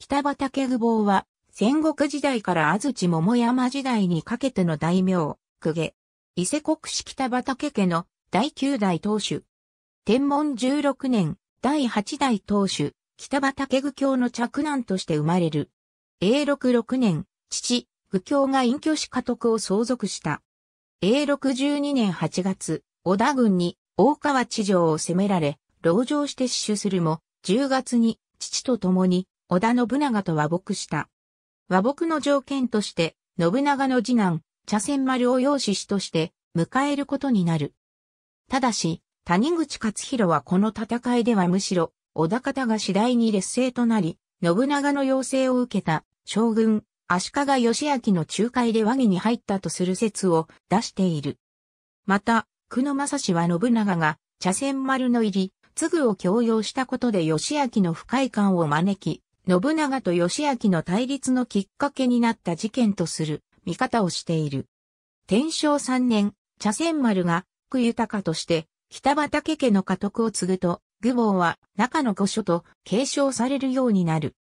北畠久保は、戦国時代から安土桃山時代にかけての大名、久下。伊勢国士北畠家の第九代当主。天文十六年、第八代当主、北畠具教の嫡男として生まれる。永禄六年、父、具教が隠居し家督を相続した。永禄十二年八月、織田軍に大川地上を攻められ、牢城して死守するも、十月に父と共に織田信長と和睦した。和睦の条件として、信長の次男、茶仙丸を養子氏として迎えることになる。ただし、谷口勝弘はこの戦いではむしろ、織田方が次第に劣勢となり、信長の要請を受けた将軍、足利義明の仲介で和議に入ったとする説を出している。また、久野正氏は信長が茶仙丸の入り、継ぐを強要したことで義明の不快感を招き、信長と義明の対立のきっかけになった事件とする見方をしている。天正3年、茶仙丸が福豊として北畠家の家督を継ぐと、愚坊は中の御所と継承されるようになる。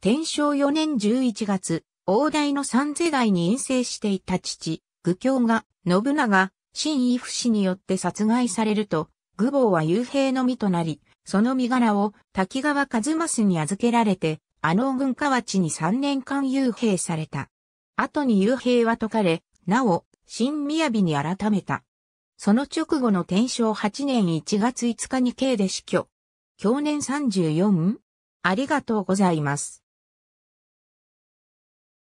天正4年11月、大台の三世代に陰性していた父、愚教が信長、新伊父氏によって殺害されると、愚坊は幽閉の身となり、その身柄を滝川一益に預けられて、あの軍河内に3年間幽閉された。後に幽閉は解かれ、なお、新雅に改めた。その直後の天正8年1月5日に刑で死去。去年 34? ありがとうございます。